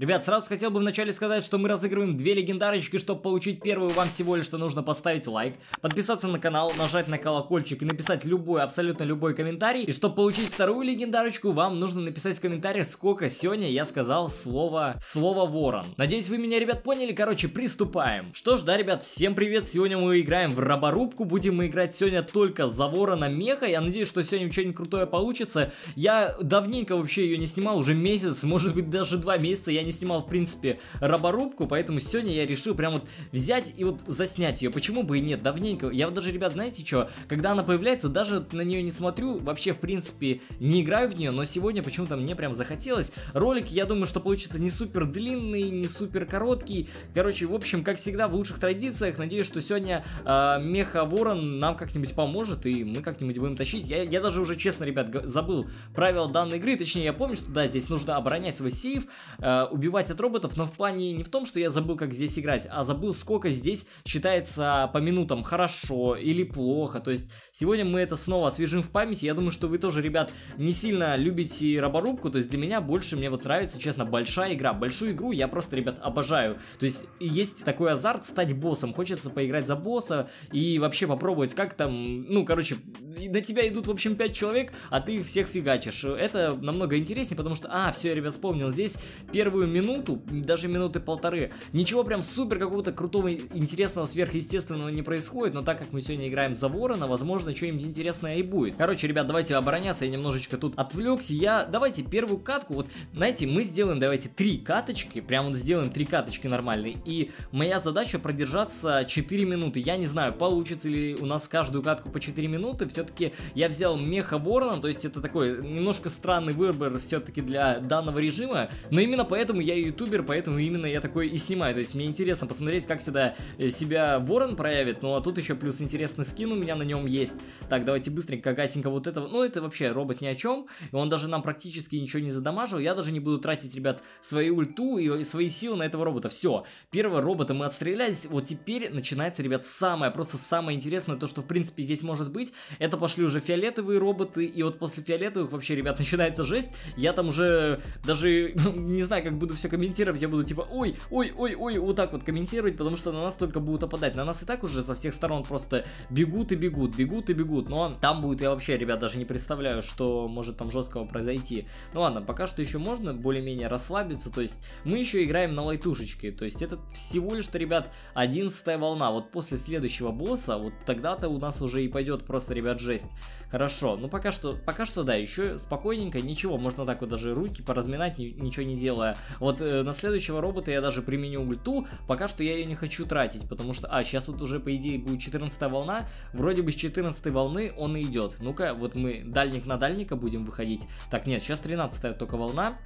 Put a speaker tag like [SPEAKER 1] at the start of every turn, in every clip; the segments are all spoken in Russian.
[SPEAKER 1] Ребят, сразу хотел бы вначале сказать, что мы разыгрываем две легендарочки, чтобы получить первую, вам всего лишь что нужно поставить лайк, подписаться на канал, нажать на колокольчик и написать любой, абсолютно любой комментарий. И чтобы получить вторую легендарочку, вам нужно написать в комментариях, сколько сегодня я сказал слово, слово ворон. Надеюсь, вы меня, ребят, поняли, короче, приступаем. Что ж, да, ребят, всем привет, сегодня мы играем в роборубку, будем мы играть сегодня только за ворона меха, я надеюсь, что сегодня что-нибудь крутое получится. Я давненько вообще ее не снимал, уже месяц, может быть даже два месяца, я не снимал, в принципе, роборубку, поэтому сегодня я решил прям вот взять и вот заснять ее. Почему бы и нет? Давненько. Я вот даже, ребят, знаете что, когда она появляется, даже на нее не смотрю, вообще, в принципе, не играю в нее, но сегодня почему-то мне прям захотелось. Ролик, я думаю, что получится не супер длинный, не супер короткий. Короче, в общем, как всегда, в лучших традициях. Надеюсь, что сегодня э, Меха Ворон нам как-нибудь поможет, и мы как-нибудь будем тащить. Я, я даже уже, честно, ребят, забыл правила данной игры. Точнее, я помню, что да, здесь нужно оборонять свой сейф, э, убивать от роботов, но в плане не в том, что я забыл, как здесь играть, а забыл, сколько здесь считается по минутам хорошо или плохо. То есть сегодня мы это снова освежим в памяти. Я думаю, что вы тоже, ребят, не сильно любите роборубку. То есть для меня больше мне вот нравится, честно, большая игра. Большую игру я просто, ребят, обожаю. То есть есть такой азарт стать боссом. Хочется поиграть за босса и вообще попробовать, как там, ну, короче, на тебя идут, в общем, пять человек, а ты всех фигачишь. Это намного интереснее, потому что, а, все, я, ребят, вспомнил, здесь первую минуту, даже минуты полторы, ничего прям супер какого-то крутого, интересного, сверхъестественного не происходит, но так как мы сегодня играем за ворона, возможно, что-нибудь интересное и будет. Короче, ребят, давайте обороняться, я немножечко тут отвлекся, я, давайте первую катку, вот, знаете, мы сделаем, давайте, три каточки, прям вот сделаем три каточки нормальные, и моя задача продержаться 4 минуты, я не знаю, получится ли у нас каждую катку по 4 минуты, все все-таки я взял меха ворона, то есть это такой немножко странный выбор все-таки для данного режима, но именно поэтому я ютубер, поэтому именно я такой и снимаю, то есть мне интересно посмотреть, как сюда э, себя ворон проявит, ну а тут еще плюс интересный скин у меня на нем есть. Так, давайте быстренько, гасенько вот этого, ну это вообще робот ни о чем, он даже нам практически ничего не задамажил, я даже не буду тратить, ребят, свою ульту и свои силы на этого робота, все, первого робота мы отстрелялись, вот теперь начинается, ребят, самое, просто самое интересное, то, что в принципе здесь может быть, это это пошли уже фиолетовые роботы, и вот после фиолетовых вообще, ребят, начинается жесть. Я там уже даже не знаю, как буду все комментировать, я буду типа, ой, ой, ой, ой, вот так вот комментировать, потому что на нас только будут опадать На нас и так уже со всех сторон просто бегут и бегут, бегут и бегут. Но там будет, я вообще, ребят, даже не представляю, что может там жесткого произойти. Ну ладно, пока что еще можно более-менее расслабиться, то есть мы еще играем на лайтушечке, то есть это всего лишь-то, ребят, одиннадцатая волна. Вот после следующего босса, вот тогда-то у нас уже и пойдет просто, ребят, жесть. Хорошо, ну пока что, пока что да, еще спокойненько, ничего, можно так вот даже руки поразминать, ничего не делая. Вот э, на следующего робота я даже применю ульту, пока что я ее не хочу тратить, потому что, а, сейчас вот уже по идее будет 14 волна, вроде бы с 14 волны он и идет. Ну-ка, вот мы дальник на дальника будем выходить. Так, нет, сейчас 13 только волна,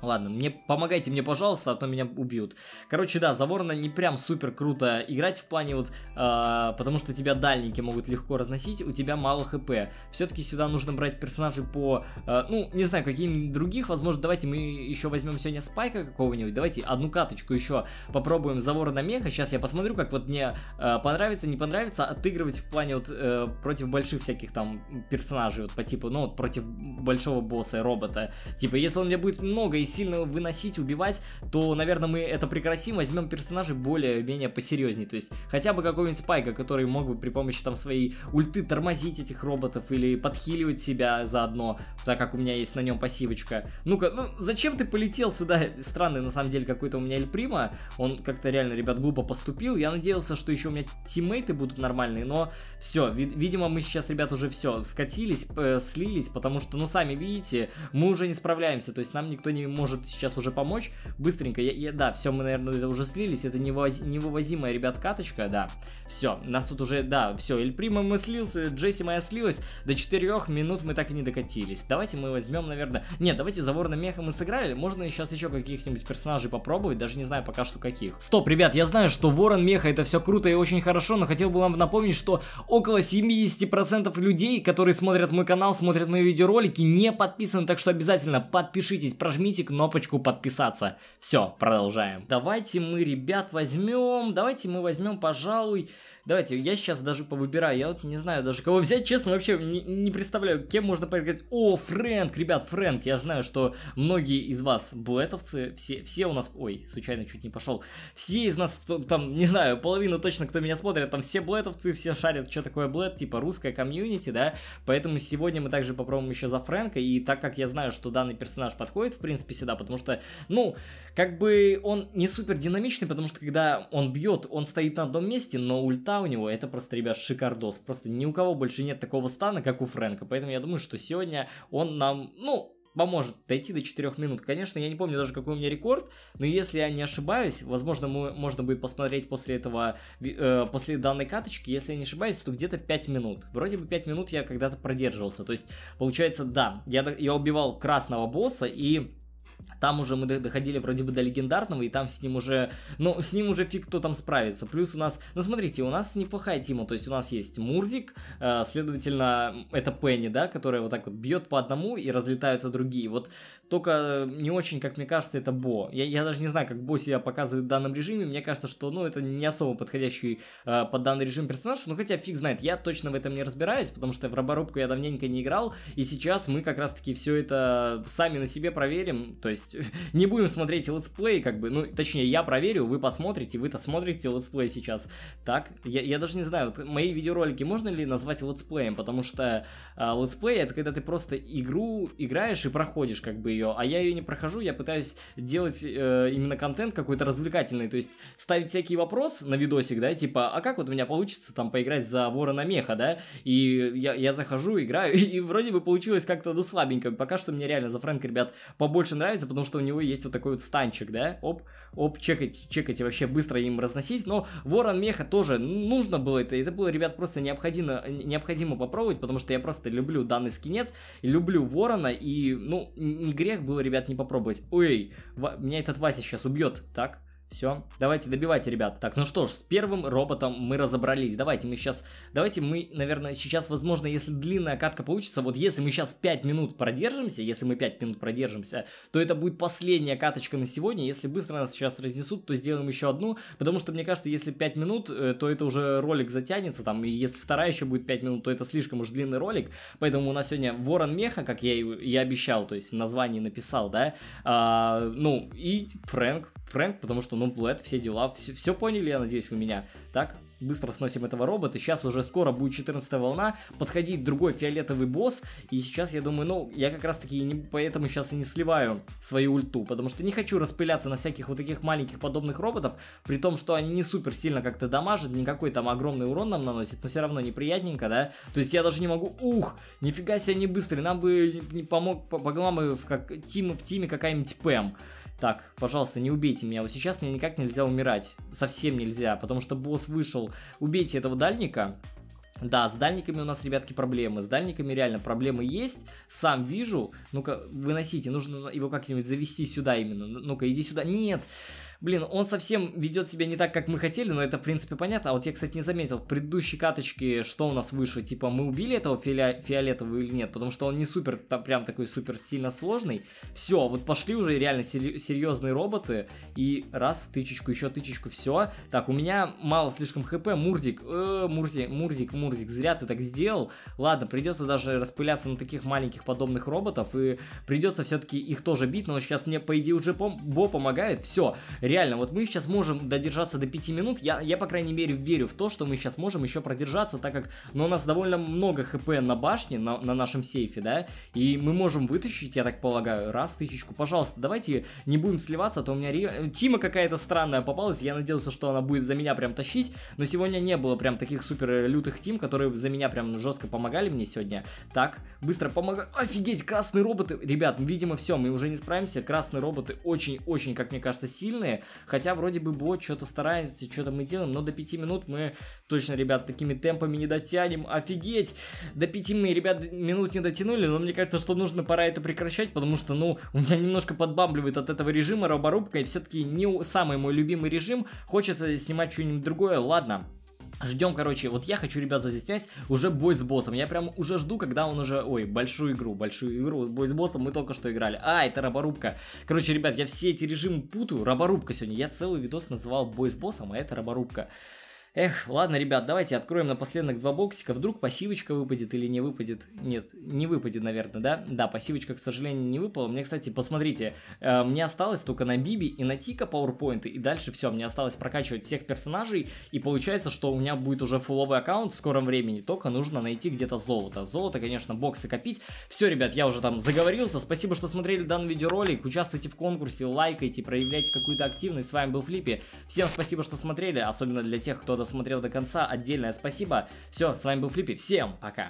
[SPEAKER 1] Ладно, мне помогайте мне, пожалуйста, а то меня убьют. Короче, да, за ворона не прям супер круто играть в плане вот, э, потому что тебя дальники могут легко разносить, у тебя мало хп. Все-таки сюда нужно брать персонажей по, э, ну, не знаю, каким других, возможно, давайте мы еще возьмем сегодня спайка какого-нибудь, давайте одну каточку еще попробуем за ворона меха, сейчас я посмотрю, как вот мне э, понравится, не понравится, отыгрывать в плане вот э, против больших всяких там персонажей, вот по типу, ну, вот против большого босса, робота. Типа, если он мне будет много, и сильно выносить, убивать, то, наверное, мы это прекратим, возьмем персонажей более-менее посерьезнее. То есть хотя бы какого-нибудь Спайка, который мог бы при помощи там своей ульты тормозить этих роботов или подхиливать себя заодно, так как у меня есть на нем пассивочка. Ну-ка, ну зачем ты полетел сюда? Странный на самом деле какой-то у меня Эль Прима. Он как-то реально, ребят, глупо поступил. Я надеялся, что еще у меня тиммейты будут нормальные, но все, ви видимо, мы сейчас, ребят, уже все, скатились, э, слились, потому что, ну, сами видите, мы уже не справляемся, то есть нам никто не может сейчас уже помочь. Быстренько, я, я, да, все, мы, наверное, уже слились, это невоз, невывозимая, ребят, каточка, да. Все, нас тут уже, да, все, Эль Прима мы слился, Джесси моя слилась, до 4 минут мы так и не докатились. Давайте мы возьмем, наверное, нет, давайте за Ворона Меха мы сыграли, можно сейчас еще каких-нибудь персонажей попробовать, даже не знаю пока что каких. Стоп, ребят, я знаю, что Ворон Меха это все круто и очень хорошо, но хотел бы вам напомнить, что около 70% людей, которые смотрят мой канал, смотрят мои видеоролики, не подписаны, так что обязательно подпишитесь, прожмите кнопочку подписаться. Все, продолжаем. Давайте мы, ребят, возьмем, давайте мы возьмем, пожалуй, Давайте, я сейчас даже повыбираю. Я вот не знаю даже, кого взять. Честно, вообще не, не представляю, кем можно поиграть. О, Фрэнк, ребят, Фрэнк. Я знаю, что многие из вас буэтовцы. Все, все у нас... Ой, случайно чуть не пошел. Все из нас, кто, там, не знаю, половину точно, кто меня смотрит, там все буэтовцы, все шарят, что такое буэт, типа русская комьюнити, да. Поэтому сегодня мы также попробуем еще за Фрэнка. И так как я знаю, что данный персонаж подходит, в принципе, сюда, потому что, ну, как бы он не супер динамичный, потому что когда он бьет, он стоит на одном месте, но ульта у него, это просто, ребят, шикардос. Просто ни у кого больше нет такого стана, как у Фрэнка. Поэтому я думаю, что сегодня он нам, ну, поможет дойти до 4 минут. Конечно, я не помню даже, какой у меня рекорд, но если я не ошибаюсь, возможно, мы, можно будет посмотреть после этого, э, после данной каточки, если я не ошибаюсь, то где-то 5 минут. Вроде бы 5 минут я когда-то продерживался. То есть, получается, да, я, я убивал красного босса и там уже мы доходили вроде бы до легендарного, и там с ним уже, ну, с ним уже фиг кто там справится. Плюс у нас, ну, смотрите, у нас неплохая тима, то есть у нас есть Мурзик, э, следовательно, это Пенни, да, которая вот так вот бьет по одному и разлетаются другие. Вот только э, не очень, как мне кажется, это Бо. Я, я даже не знаю, как Бо себя показывает в данном режиме. Мне кажется, что ну, это не особо подходящий э, под данный режим персонаж. Ну, хотя фиг знает, я точно в этом не разбираюсь, потому что в роборубку я давненько не играл. И сейчас мы как раз-таки все это сами на себе проверим. То есть не будем смотреть летсплей, как бы. Ну, точнее, я проверю, вы посмотрите, вы-то смотрите летсплей сейчас. Так, я, я даже не знаю, вот мои видеоролики можно ли назвать летсплеем, потому что э, летсплей это когда ты просто игру играешь и проходишь, как бы ее, а я ее не прохожу, я пытаюсь делать э, именно контент какой-то развлекательный, то есть ставить всякие вопросы на видосик, да, типа, а как вот у меня получится там поиграть за ворона меха, да, и я, я захожу, играю, и, и вроде бы получилось как-то, ну, слабенько, пока что мне реально за Фрэнк, ребят, побольше нравится, потому что у него есть вот такой вот станчик, да, оп, оп, чекать, чекать и вообще быстро им разносить. Но Ворон Меха тоже нужно было это. Это было, ребят, просто необходимо, необходимо попробовать, потому что я просто люблю данный скинец, люблю Ворона, и, ну, не грех было, ребят, не попробовать. Ой, меня этот Вася сейчас убьет, так? Все, давайте добивать, ребят. Так, ну что ж, с первым роботом мы разобрались. Давайте мы сейчас, давайте мы, наверное, сейчас, возможно, если длинная катка получится, вот если мы сейчас 5 минут продержимся, если мы 5 минут продержимся, то это будет последняя каточка на сегодня. Если быстро нас сейчас разнесут, то сделаем еще одну, потому что, мне кажется, если 5 минут, э, то это уже ролик затянется, там, и если вторая еще будет 5 минут, то это слишком уж длинный ролик. Поэтому у нас сегодня Ворон Меха, как я и, обещал, то есть в названии написал, да, а, ну, и Фрэнк, Фрэнк, потому что, ну, это все дела. Все, все поняли, я надеюсь, вы меня. Так, быстро сносим этого робота. Сейчас уже скоро будет 14 волна, подходить другой фиолетовый босс. И сейчас я думаю, ну, я как раз таки не, поэтому сейчас и не сливаю свою ульту, потому что не хочу распыляться на всяких вот таких маленьких подобных роботов, при том, что они не супер сильно как-то дамажат, никакой там огромный урон нам наносит, но все равно неприятненько, да? То есть я даже не могу... Ух, нифига себе, не быстрый, нам бы не помог, помогла бы в, как, тим, в тиме какая-нибудь ПМ. Так, пожалуйста, не убейте меня. Вот сейчас мне никак нельзя умирать. Совсем нельзя, потому что босс вышел. Убейте этого дальника. Да, с дальниками у нас, ребятки, проблемы. С дальниками реально проблемы есть. Сам вижу. Ну-ка, выносите. Нужно его как-нибудь завести сюда именно. Ну-ка, иди сюда. Нет. Нет. Блин, он совсем ведет себя не так, как мы хотели, но это, в принципе, понятно. А вот я, кстати, не заметил, в предыдущей каточке что у нас выше? Типа, мы убили этого фиоля... фиолетового или нет? Потому что он не супер, там, прям такой супер сильно сложный. Все, вот пошли уже реально серьезные роботы. И раз, тычечку, еще тычечку, все. Так, у меня мало слишком хп. Мурзик, э, Мурзик, Мурзик, Мурзик, зря ты так сделал. Ладно, придется даже распыляться на таких маленьких подобных роботов. И придется все-таки их тоже бить. Но сейчас мне, по идее, уже пом, бо помогает. Все, реально, вот мы сейчас можем додержаться до 5 минут, я, я по крайней мере верю в то, что мы сейчас можем еще продержаться, так как, ну, у нас довольно много хп на башне, на, на нашем сейфе, да, и мы можем вытащить, я так полагаю, раз, тысячку, пожалуйста, давайте не будем сливаться, а то у меня ре... Тима какая-то странная попалась, я надеялся, что она будет за меня прям тащить, но сегодня не было прям таких супер лютых тим, которые за меня прям жестко помогали мне сегодня, так, быстро помогаю, офигеть, красные роботы, ребят, видимо, все, мы уже не справимся, красные роботы очень-очень, как мне кажется, сильные, Хотя вроде бы бот что-то старается, что-то мы делаем, но до 5 минут мы точно, ребят, такими темпами не дотянем. Офигеть! До 5 мы, ребят, минут не дотянули, но мне кажется, что нужно пора это прекращать, потому что, ну, у меня немножко подбамбливает от этого режима роборубка, и все-таки не самый мой любимый режим. Хочется снимать что-нибудь другое. Ладно, Ждем, короче, вот я хочу, ребят, здесь уже бой с боссом. Я прям уже жду, когда он уже... Ой, большую игру, большую игру. Бой с боссом мы только что играли. А, это раборубка. Короче, ребят, я все эти режимы путаю. Раборубка сегодня. Я целый видос называл бой с боссом, а это раборубка. Эх, ладно, ребят, давайте откроем напоследок два боксика. Вдруг пассивочка выпадет или не выпадет. Нет, не выпадет, наверное, да? Да, пассивочка, к сожалению, не выпала. Мне, кстати, посмотрите, э, мне осталось только на Биби и на Тика пауэрпоинты. И дальше все, мне осталось прокачивать всех персонажей. И получается, что у меня будет уже фуловый аккаунт в скором времени. Только нужно найти где-то золото. Золото, конечно, боксы копить. Все, ребят, я уже там заговорился. Спасибо, что смотрели данный видеоролик. Участвуйте в конкурсе, лайкайте, проявляйте какую-то активность. С вами был Флиппи. Всем спасибо, что смотрели. Особенно для тех, кто досмотрел до конца, отдельное спасибо. Все, с вами был Флиппи, всем пока!